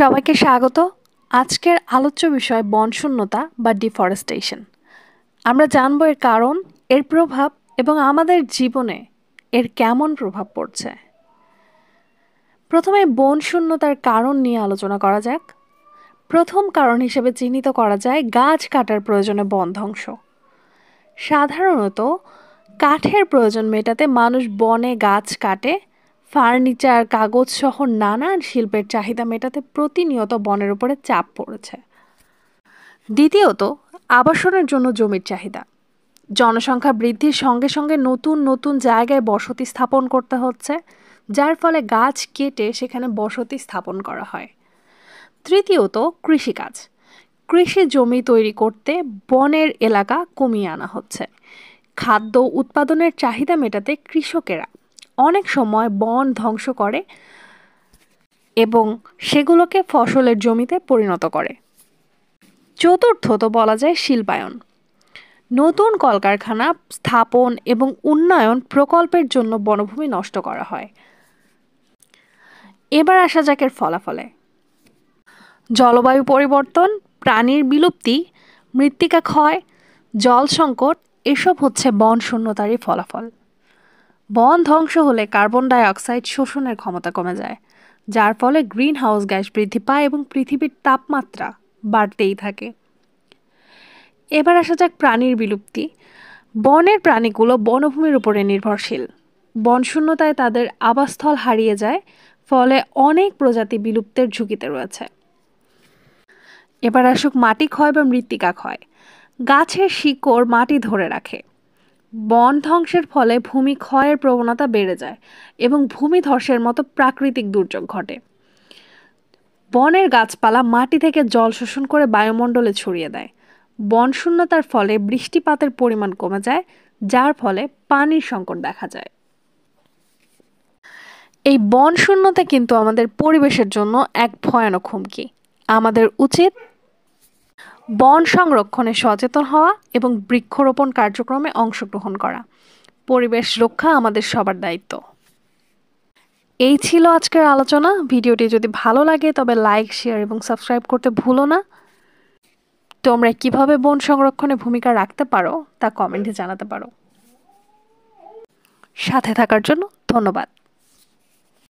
সবাইকে স্বাগত আজকের আলোচ্য বিষয় বনশূন্যতা বা ডিফরেস্টেশন আমরা জানব এর কারণ এর প্রভাব এবং আমাদের জীবনে এর কেমন প্রভাব পড়ছে প্রথমে বন শূন্যতার কারণ নিয়ে আলোচনা করা যাক প্রথম কারণ হিসেবে চিহ্নিত করা যায় গাছ কাটার প্রয়োজনে বন ধ্বংস সাধারণত কাঠের প্রয়োজন মেটাতে মানুষ বনে গাছ কাটে ফার্নিচার কাগজ সহ নানান শিল্পের চাহিদা মেটাতে প্রতিনিয়ত বনের উপরে চাপ পড়েছে দ্বিতীয়ত আবাসনের জন্য জমির চাহিদা জনসংখ্যা বৃদ্ধির সঙ্গে সঙ্গে নতুন নতুন জায়গায় বসতি স্থাপন করতে হচ্ছে যার ফলে গাছ কেটে সেখানে বসতি স্থাপন করা হয় তৃতীয়ত কৃষিকাজ কৃষি জমি তৈরি করতে বনের এলাকা কমিয়ে আনা হচ্ছে খাদ্য উৎপাদনের চাহিদা মেটাতে কৃষকেরা অনেক সময় বন ধ্বংস করে এবং সেগুলোকে ফসলের জমিতে পরিণত করে চতুর্থ তো বলা যায় শিল্পায়ন নতুন কলকারখানা স্থাপন এবং উন্নয়ন প্রকল্পের জন্য বনভূমি নষ্ট করা হয় এবার আসা যাক এর ফলাফলে জলবায়ু পরিবর্তন প্রাণীর বিলুপ্তি মৃত্তিকা ক্ষয় জল সংকট এসব হচ্ছে বন শূন্যতারই ফলাফল বন ধ্বংস হলে কার্বন ডাইঅক্সাইড শোষণের ক্ষমতা কমে যায় যার ফলে গ্রিন হাউস গ্যাস বৃদ্ধি পায় এবং পৃথিবীর তাপমাত্রা বাড়তেই থাকে এবার আসা যাক প্রাণীর বিলুপ্তি বনের প্রাণীগুলো বনভূমির উপরে নির্ভরশীল বনশূন্যতায় তাদের আবাসস্থল হারিয়ে যায় ফলে অনেক প্রজাতি বিলুপ্তের ঝুঁকিতে রয়েছে এবার আসুক মাটি ক্ষয় বা মৃত্তিকা ক্ষয় গাছের শিকড় মাটি ধরে রাখে বন ধ্বংসের ফলে ভূমি ক্ষয়ের প্রবণতা বেড়ে যায় এবং ভূমি ধসের মতো প্রাকৃতিক দুর্যোগ ঘটে বনের গাছপালা মাটি থেকে জল শোষণ করে বায়ুমণ্ডলে ছড়িয়ে দেয় বন শূন্যতার ফলে বৃষ্টিপাতের পরিমাণ কমে যায় যার ফলে পানির সংকট দেখা যায় এই বন শূন্যতা কিন্তু আমাদের পরিবেশের জন্য এক ভয়ানক হুমকি আমাদের উচিত বন সংরক্ষণে সচেতন হওয়া এবং বৃক্ষরোপণ কার্যক্রমে অংশগ্রহণ করা পরিবেশ রক্ষা আমাদের সবার দায়িত্ব এই ছিল আজকের আলোচনা ভিডিওটি যদি ভালো লাগে তবে লাইক শেয়ার এবং সাবস্ক্রাইব করতে ভুলো না তোমরা কিভাবে বন সংরক্ষণে ভূমিকা রাখতে পারো তা কমেন্টে জানাতে পারো সাথে থাকার জন্য ধন্যবাদ